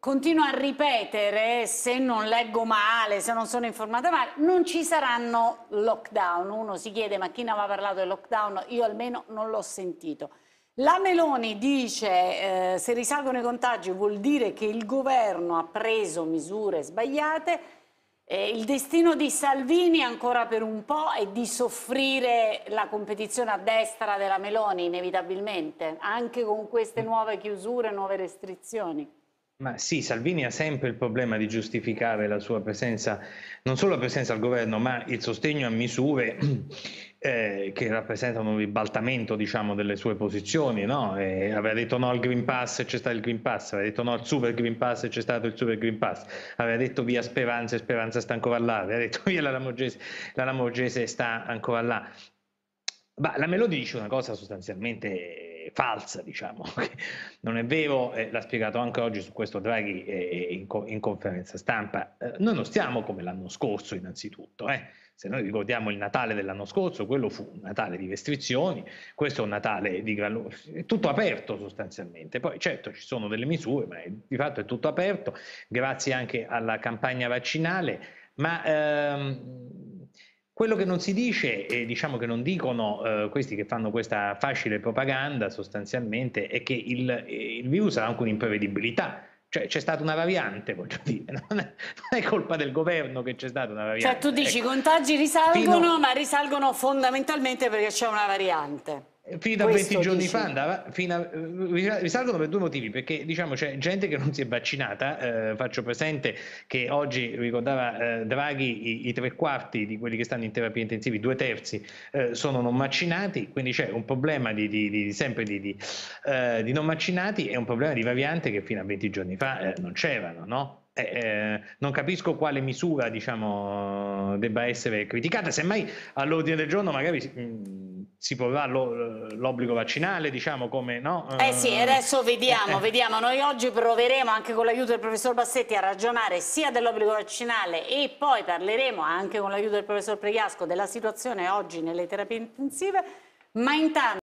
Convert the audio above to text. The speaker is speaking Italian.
continua a ripetere, se non leggo male, se non sono informata male, non ci saranno lockdown. Uno si chiede ma chi ne aveva parlato del lockdown? Io almeno non l'ho sentito. La Meloni dice eh, se risalgono i contagi vuol dire che il governo ha preso misure sbagliate. Eh, il destino di Salvini ancora per un po' è di soffrire la competizione a destra della Meloni inevitabilmente, anche con queste nuove chiusure, nuove restrizioni. Ma sì, Salvini ha sempre il problema di giustificare la sua presenza, non solo la presenza al governo, ma il sostegno a misure eh, che rappresentano un ribaltamento diciamo, delle sue posizioni. No? Eh, aveva detto no al Green Pass e c'è stato il Green Pass, aveva detto no al Super Green Pass e c'è stato il Super Green Pass, aveva detto via Speranza e Speranza sta ancora là, aveva detto via la Lamorgese, la Lamorgese sta ancora là. Ma la Melodi dice una cosa sostanzialmente falsa, diciamo. Non è vero, eh, l'ha spiegato anche oggi su questo Draghi eh, eh, in, co- in, conferenza stampa. Eh, noi non stiamo come l'anno scorso, innanzitutto. Eh. Se noi ricordiamo il Natale dell'anno scorso, quello fu un Natale di restrizioni, questo è un Natale di gran lunga, è tutto aperto sostanzialmente. Poi certo ci sono delle misure, ma è, di fatto è tutto aperto, grazie anche alla campagna vaccinale ma ehm, quello che non si dice, e diciamo che non dicono eh, questi che fanno questa facile propaganda sostanzialmente, è che il, eh, il virus ha anche un'imprevedibilità. Cioè c'è stata una variante, voglio dire, non è, non è, colpa del governo che c'è stata una variante. Cioè tu dici ecco. i ecco. contagi risalgono, Fino... ma risalgono fondamentalmente perché c'è una variante fino a Questo 20 giorni dici. fa andava fino a, risalgono eh, per due motivi perché diciamo c'è gente che non si è vaccinata eh, faccio presente che oggi ricordava eh, Draghi i, i, tre quarti di quelli che stanno in terapia intensiva i due terzi eh, sono non vaccinati quindi c'è un problema di, di, di sempre di, di eh, non vaccinati e un problema di variante che fino a 20 giorni fa eh, non c'erano no? Eh, eh, non capisco quale misura diciamo, debba essere criticata, semmai all'ordine del giorno magari si, mh, mm, si porrà lo, l'obbligo vaccinale, diciamo come no? Eh sì, eh, adesso eh. vediamo, eh. vediamo, noi oggi proveremo anche con l'aiuto del professor Bassetti a ragionare sia dell'obbligo vaccinale e poi parleremo anche con l'aiuto del professor Pregasco della situazione oggi nelle terapie intensive, ma intanto